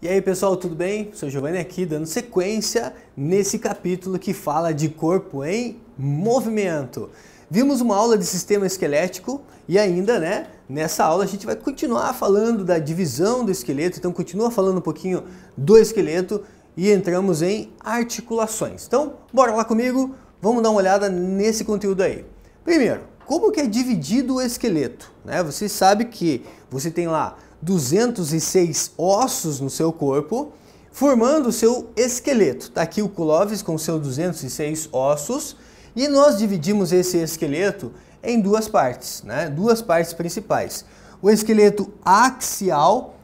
E aí pessoal, tudo bem? Sou Giovanni aqui, dando sequência nesse capítulo que fala de corpo em movimento. Vimos uma aula de sistema esquelético e ainda, né, nessa aula a gente vai continuar falando da divisão do esqueleto, então continua falando um pouquinho do esqueleto e entramos em articulações. Então, bora lá comigo, vamos dar uma olhada nesse conteúdo aí. Primeiro, como que é dividido o esqueleto? Né? Você sabe que você tem lá 206 ossos no seu corpo, formando o seu esqueleto. Está aqui o Clovis com seus 206 ossos, e nós dividimos esse esqueleto em duas partes, né? duas partes principais. O esqueleto axial,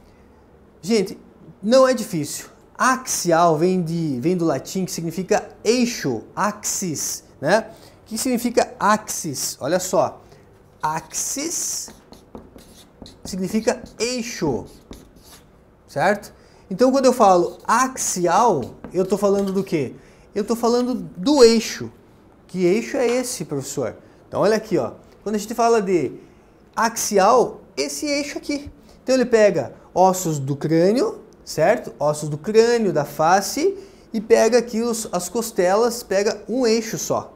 gente, não é difícil. Axial vem, de, vem do latim que significa eixo, axis, né? que significa axis? Olha só, axis significa eixo, certo? Então quando eu falo axial, eu estou falando do quê? Eu estou falando do eixo. Que eixo é esse, professor? Então olha aqui, ó. quando a gente fala de axial, esse eixo aqui. Então ele pega ossos do crânio, certo? Ossos do crânio, da face, e pega aqui os, as costelas, pega um eixo só.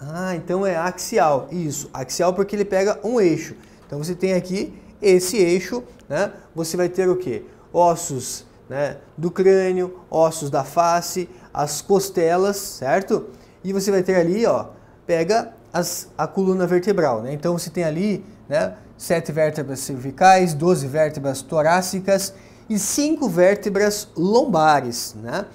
Ah, então é axial. Isso, axial porque ele pega um eixo. Então você tem aqui esse eixo, né, você vai ter o que? Ossos né, do crânio, ossos da face, as costelas, certo? E você vai ter ali, ó, pega as, a coluna vertebral, né? Então você tem ali, né, sete vértebras cervicais, 12 vértebras torácicas e cinco vértebras lombares, né?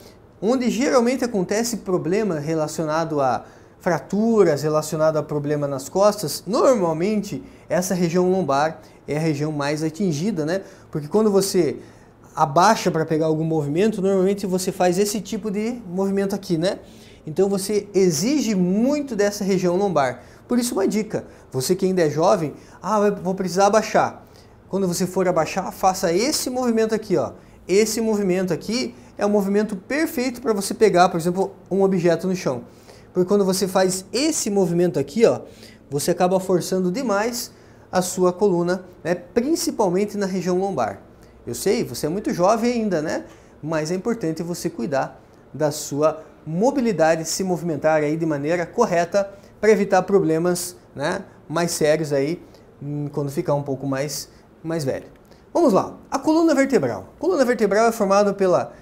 Onde geralmente acontece problema relacionado a fraturas relacionadas a problema nas costas, normalmente essa região lombar é a região mais atingida, né? Porque quando você abaixa para pegar algum movimento, normalmente você faz esse tipo de movimento aqui, né? Então você exige muito dessa região lombar. Por isso uma dica, você que ainda é jovem, ah, vou precisar abaixar. Quando você for abaixar, faça esse movimento aqui, ó. Esse movimento aqui é o movimento perfeito para você pegar, por exemplo, um objeto no chão. Porque quando você faz esse movimento aqui, ó, você acaba forçando demais a sua coluna, né? principalmente na região lombar. Eu sei, você é muito jovem ainda, né? Mas é importante você cuidar da sua mobilidade, se movimentar aí de maneira correta para evitar problemas né, mais sérios aí hum, quando ficar um pouco mais, mais velho. Vamos lá, a coluna vertebral. A coluna vertebral é formada pela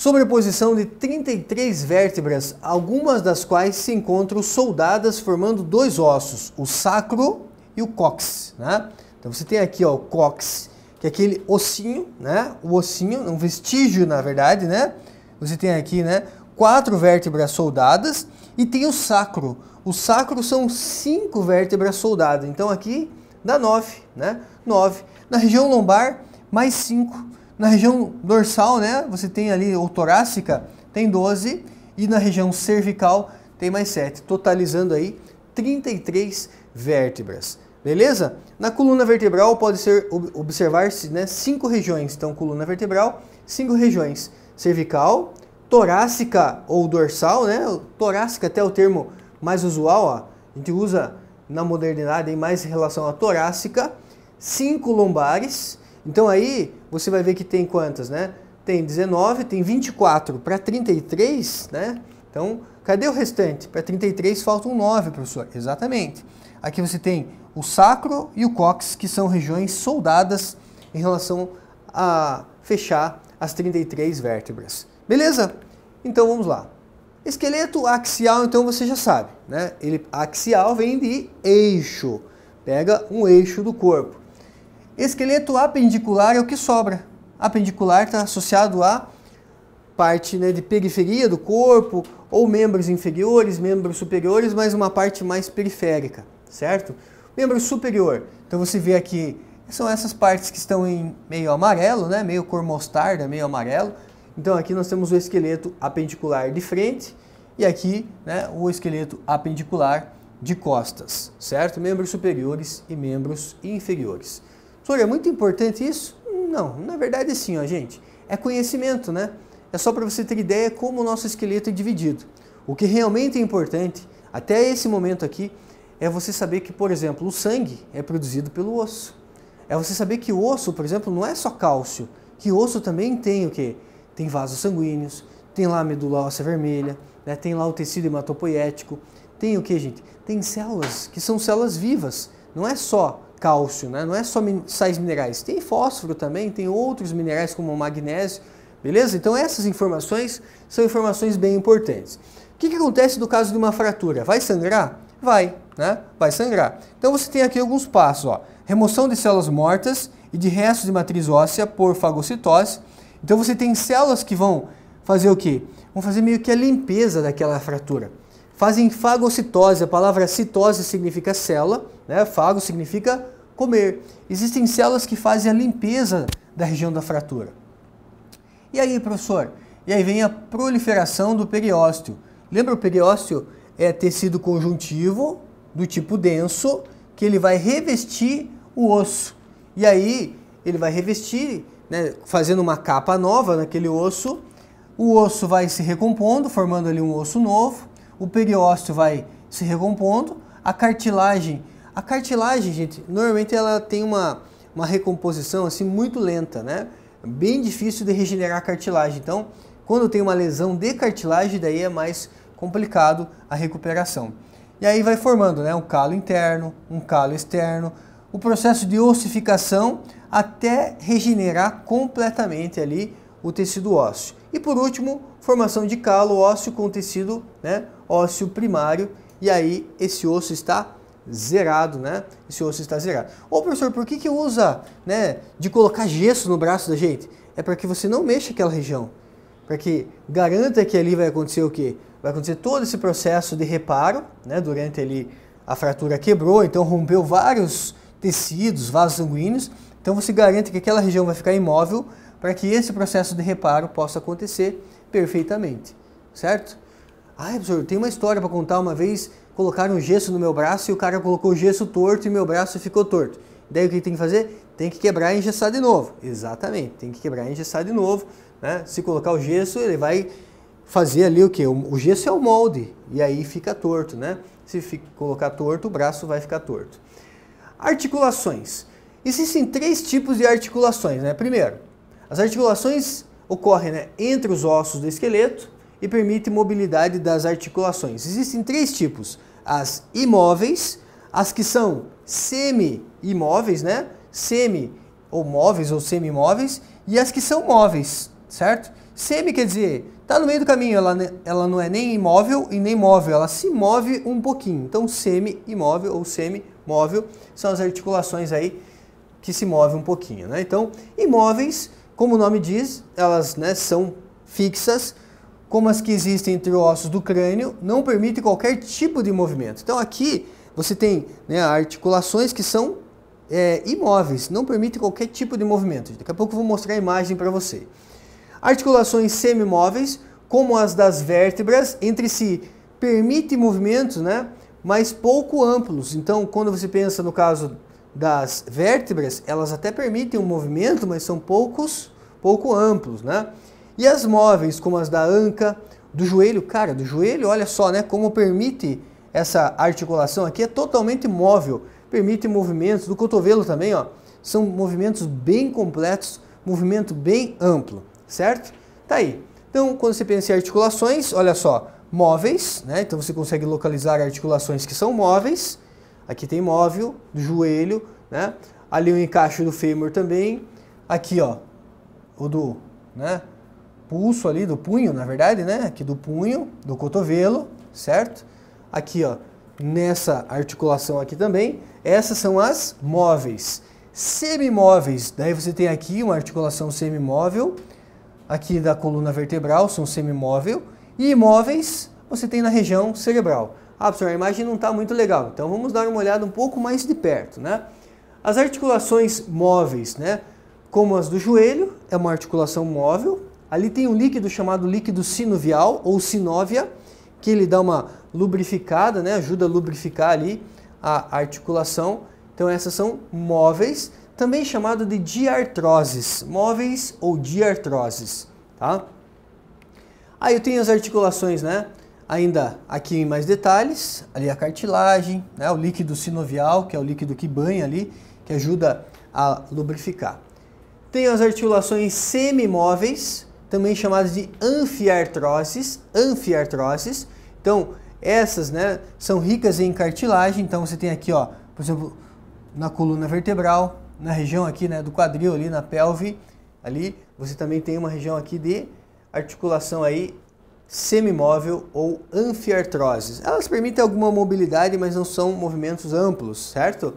sobreposição de 33 vértebras, algumas das quais se encontram soldadas formando dois ossos, o sacro e o cóccix. Né? Então você tem aqui ó, o cóccix, que é aquele ossinho, né? o ossinho, um vestígio na verdade, né? Você tem aqui né, quatro vértebras soldadas e tem o sacro. O sacro são cinco vértebras soldadas, então aqui dá nove, né? Nove. Na região lombar, mais cinco na região dorsal, né, você tem ali, ou torácica, tem 12, e na região cervical tem mais 7, totalizando aí 33 vértebras. Beleza? Na coluna vertebral pode ser observar-se né, cinco regiões. Então, coluna vertebral, cinco regiões: cervical, torácica ou dorsal, né? Torácica até é o termo mais usual, ó. a gente usa na modernidade em mais relação à torácica, cinco lombares, então aí você vai ver que tem quantas, né? Tem 19, tem 24 para 33, né? Então, cadê o restante? Para 33 faltam 9, professor. Exatamente. Aqui você tem o sacro e o cox, que são regiões soldadas em relação a fechar as 33 vértebras. Beleza? Então vamos lá. Esqueleto axial, então você já sabe, né? Ele axial vem de eixo. Pega um eixo do corpo. Esqueleto apendicular é o que sobra. Apendicular está associado à parte né, de periferia do corpo, ou membros inferiores, membros superiores, mas uma parte mais periférica, certo? Membro superior, então você vê aqui, são essas partes que estão em meio amarelo, né, meio cor mostarda, meio amarelo. Então aqui nós temos o esqueleto apendicular de frente e aqui né, o esqueleto apendicular de costas, certo? Membros superiores e membros inferiores. Flor, é muito importante isso? Não, na verdade sim, ó, gente. É conhecimento, né? É só para você ter ideia como o nosso esqueleto é dividido. O que realmente é importante, até esse momento aqui, é você saber que, por exemplo, o sangue é produzido pelo osso. É você saber que o osso, por exemplo, não é só cálcio, que o osso também tem o quê? Tem vasos sanguíneos, tem lá a medula óssea vermelha, né? tem lá o tecido hematopoético. tem o que, gente? Tem células, que são células vivas. Não é só cálcio, né? Não é só sais minerais, tem fósforo também, tem outros minerais como magnésio, beleza? Então essas informações são informações bem importantes. O que, que acontece no caso de uma fratura? Vai sangrar? Vai, né? Vai sangrar. Então você tem aqui alguns passos, ó. Remoção de células mortas e de restos de matriz óssea por fagocitose. Então você tem células que vão fazer o quê? Vão fazer meio que a limpeza daquela fratura. Fazem fagocitose, a palavra citose significa célula, né? Fago significa comer. Existem células que fazem a limpeza da região da fratura. E aí, professor? E aí vem a proliferação do periósteo. Lembra o periósteo é tecido conjuntivo do tipo denso que ele vai revestir o osso. E aí ele vai revestir, né, fazendo uma capa nova naquele osso. O osso vai se recompondo, formando ali um osso novo. O periósteo vai se recompondo. A cartilagem a cartilagem, gente, normalmente ela tem uma, uma recomposição assim muito lenta, né? Bem difícil de regenerar a cartilagem. Então, quando tem uma lesão de cartilagem, daí é mais complicado a recuperação. E aí vai formando, né, um calo interno, um calo externo, o processo de ossificação até regenerar completamente ali o tecido ósseo. E por último, formação de calo ósseo com tecido, né, ósseo primário, e aí esse osso está zerado, né? Esse osso está zerado. Ô professor, por que, que usa né, de colocar gesso no braço da gente? É para que você não mexa aquela região. Para que garanta que ali vai acontecer o quê? Vai acontecer todo esse processo de reparo, né? Durante ali a fratura quebrou, então rompeu vários tecidos, vasos sanguíneos. Então você garante que aquela região vai ficar imóvel para que esse processo de reparo possa acontecer perfeitamente, certo? Ah, professor, tem uma história para contar uma vez colocaram gesso no meu braço e o cara colocou gesso torto e meu braço ficou torto. Daí o que tem que fazer? Tem que quebrar e engessar de novo. Exatamente, tem que quebrar e engessar de novo. Né? Se colocar o gesso, ele vai fazer ali o que? O, gesso é o molde e aí fica torto, né? Se fica, colocar torto, o braço vai ficar torto. Articulações. Existem três tipos de articulações, né? Primeiro, as articulações ocorrem né, entre os ossos do esqueleto e permitem mobilidade das articulações. Existem três tipos: as imóveis, as que são semi-imóveis, né? Semi ou móveis ou semi-imóveis e as que são móveis, certo? Semi quer dizer, está no meio do caminho, ela, ela não é nem imóvel e nem móvel, ela se move um pouquinho. Então, semi-imóvel ou semi-móvel são as articulações aí que se movem um pouquinho, né? Então, imóveis, como o nome diz, elas né, são fixas, como as que existem entre os ossos do crânio, não permite qualquer tipo de movimento. Então aqui você tem né, articulações que são é, imóveis, não permite qualquer tipo de movimento. Daqui a pouco eu vou mostrar a imagem para você. Articulações semimóveis, como as das vértebras, entre si permite movimentos, né, mas pouco amplos. Então quando você pensa no caso das vértebras, elas até permitem um movimento, mas são poucos, pouco amplos, né? E as móveis, como as da anca, do joelho, cara, do joelho, olha só, né, como permite essa articulação aqui, é totalmente móvel, permite movimentos, do cotovelo também, ó, são movimentos bem completos, movimento bem amplo, certo? Tá aí. Então, quando você pensa em articulações, olha só, móveis, né? Então você consegue localizar articulações que são móveis. Aqui tem móvel, do joelho, né? Ali o encaixe do fêmur também. Aqui, ó, o do, né? pulso ali do punho, na verdade, né? Aqui do punho, do cotovelo, certo? Aqui, ó, nessa articulação aqui também. Essas são as móveis. Semimóveis, daí você tem aqui uma articulação semimóvel, aqui da coluna vertebral, são semimóvel, e imóveis você tem na região cerebral. Ah, professor, a imagem não está muito legal, então vamos dar uma olhada um pouco mais de perto, né? As articulações móveis, né? Como as do joelho, é uma articulação móvel, Ali tem um líquido chamado líquido sinovial ou sinóvia, que ele dá uma lubrificada, né? ajuda a lubrificar ali a articulação. Então essas são móveis, também chamado de diartroses, móveis ou diartroses, tá? Aí eu tenho as articulações, né? Ainda aqui em mais detalhes, ali a cartilagem, né? o líquido sinovial, que é o líquido que banha ali, que ajuda a lubrificar. Tem as articulações semimóveis, também chamadas de anfiartroses, anfiartroses. Então, essas, né, são ricas em cartilagem, então você tem aqui, ó, por exemplo, na coluna vertebral, na região aqui, né, do quadril ali, na pelve, ali, você também tem uma região aqui de articulação aí semimóvel ou anfiartroses. Elas permitem alguma mobilidade, mas não são movimentos amplos, certo?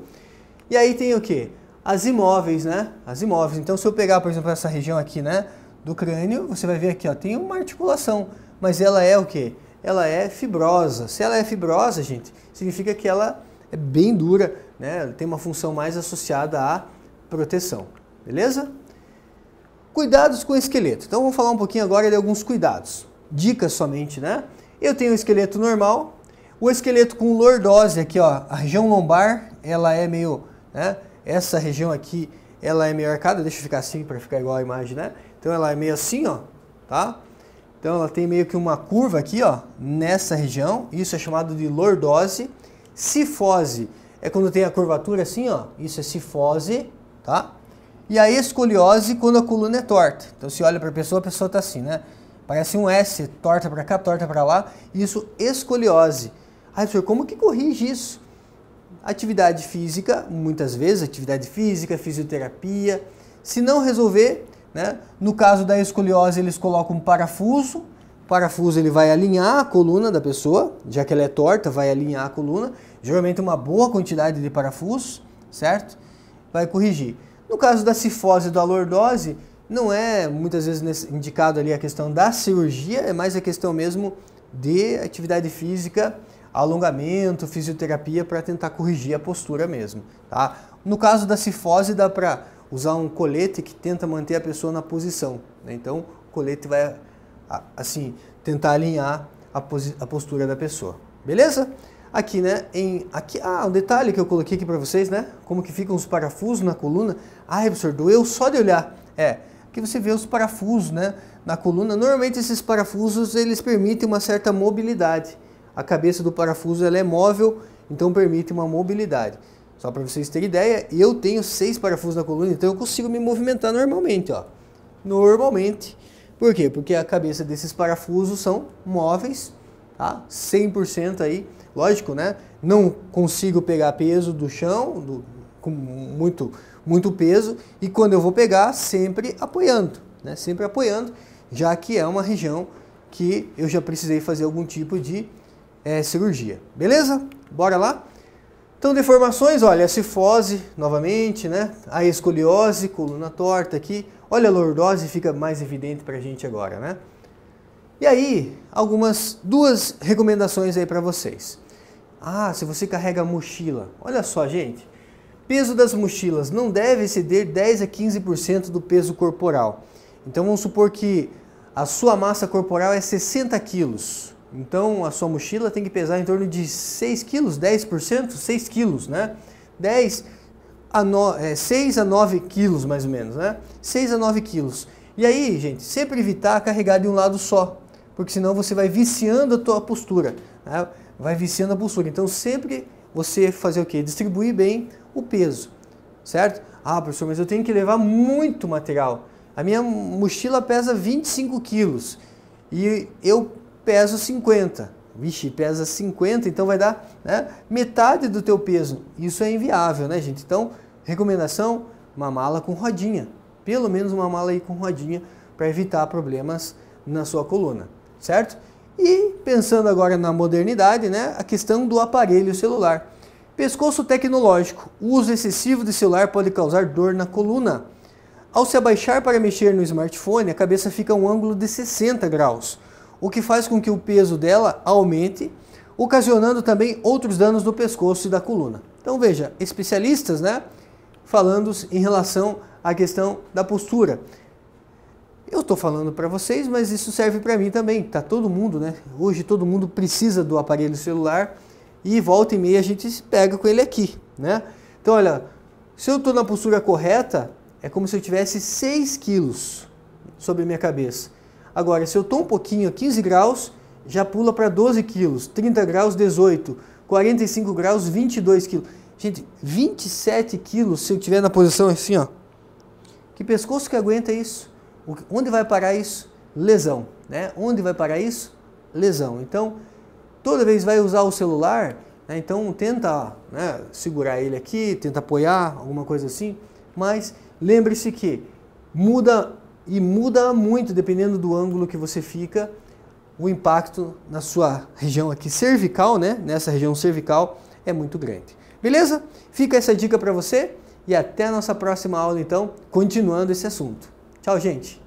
E aí tem o que? As imóveis, né? As imóveis. Então, se eu pegar, por exemplo, essa região aqui, né? do crânio, você vai ver aqui, ó, tem uma articulação, mas ela é o quê? Ela é fibrosa. Se ela é fibrosa, gente, significa que ela é bem dura, né? Tem uma função mais associada à proteção, beleza? Cuidados com o esqueleto. Então vamos falar um pouquinho agora de alguns cuidados. Dicas somente, né? Eu tenho o um esqueleto normal, o esqueleto com lordose aqui, ó, a região lombar, ela é meio, né? Essa região aqui, ela é meio arcada, deixa eu ficar assim para ficar igual a imagem, né? Então ela é meio assim, ó, tá? Então ela tem meio que uma curva aqui, ó, nessa região. Isso é chamado de lordose. Cifose é quando tem a curvatura assim, ó. Isso é cifose, tá? E a escoliose quando a coluna é torta. Então se olha para a pessoa, a pessoa tá assim, né? Parece um S, torta para cá, torta para lá. Isso escoliose. Aí, senhor, como que corrige isso? Atividade física, muitas vezes, atividade física, fisioterapia. Se não resolver, né? No caso da escoliose, eles colocam um parafuso. O parafuso ele vai alinhar a coluna da pessoa, já que ela é torta, vai alinhar a coluna. Geralmente uma boa quantidade de parafusos, certo? Vai corrigir. No caso da cifose e da lordose, não é muitas vezes indicado ali a questão da cirurgia, é mais a questão mesmo de atividade física, alongamento, fisioterapia para tentar corrigir a postura mesmo, tá? No caso da cifose dá para usar um colete que tenta manter a pessoa na posição. Né? Então, o colete vai assim tentar alinhar a, a postura da pessoa. Beleza? Aqui, né? Em, aqui, ah, um detalhe que eu coloquei aqui para vocês, né? Como que ficam os parafusos na coluna. Ah, professor, doeu só de olhar. É, que você vê os parafusos, né? Na coluna, normalmente esses parafusos, eles permitem uma certa mobilidade. A cabeça do parafuso, ela é móvel, então permite uma mobilidade. Só para vocês terem ideia, eu tenho seis parafusos na coluna, então eu consigo me movimentar normalmente, ó. Normalmente. Por quê? Porque a cabeça desses parafusos são móveis, tá? 100% aí. Lógico, né? Não consigo pegar peso do chão, do, com muito, muito peso, e quando eu vou pegar, sempre apoiando, né? Sempre apoiando, já que é uma região que eu já precisei fazer algum tipo de é, cirurgia. Beleza? Bora lá? Então, deformações, olha, a cifose, novamente, né? A escoliose, coluna torta aqui. Olha, a lordose fica mais evidente para a gente agora, né? E aí, algumas, duas recomendações aí para vocês. Ah, se você carrega mochila, olha só, gente. Peso das mochilas não deve exceder 10 a 15% do peso corporal. Então, vamos supor que a sua massa corporal é 60 quilos. Então a sua mochila tem que pesar em torno de 6 quilos, 10%, 6 quilos, né? 10 a no, é, 6 a 9 quilos mais ou menos, né? 6 a 9 quilos. E aí, gente, sempre evitar carregar de um lado só, porque senão você vai viciando a tua postura, né? vai viciando a postura. Então sempre você fazer o que? Distribuir bem o peso, certo? Ah, professor, mas eu tenho que levar muito material. A minha mochila pesa 25 quilos e eu peso 50. Vixe, pesa 50, então vai dar né, metade do teu peso. Isso é inviável, né, gente? Então, recomendação, uma mala com rodinha. Pelo menos uma mala aí com rodinha para evitar problemas na sua coluna, certo? E pensando agora na modernidade, né, a questão do aparelho celular. Pescoço tecnológico. O uso excessivo de celular pode causar dor na coluna. Ao se abaixar para mexer no smartphone, a cabeça fica a um ângulo de 60 graus o que faz com que o peso dela aumente, ocasionando também outros danos no pescoço e da coluna. Então veja, especialistas, né, falando em relação à questão da postura. Eu estou falando para vocês, mas isso serve para mim também. Tá todo mundo, né? Hoje todo mundo precisa do aparelho celular e volta e meia a gente se pega com ele aqui, né? Então olha, se eu estou na postura correta, é como se eu tivesse 6 quilos sobre minha cabeça. Agora, se eu estou um pouquinho a 15 graus, já pula para 12 quilos, 30 graus, 18, 45 graus, 22 quilos. Gente, 27 quilos se eu tiver na posição assim, ó. Que pescoço que aguenta isso? Onde vai parar isso? Lesão, né? Onde vai parar isso? Lesão. Então, toda vez vai usar o celular, né? então tenta né, segurar ele aqui, tenta apoiar, alguma coisa assim. Mas lembre-se que muda e muda muito dependendo do ângulo que você fica o impacto na sua região aqui cervical, né? Nessa região cervical é muito grande. Beleza? Fica essa dica para você e até a nossa próxima aula então, continuando esse assunto. Tchau, gente.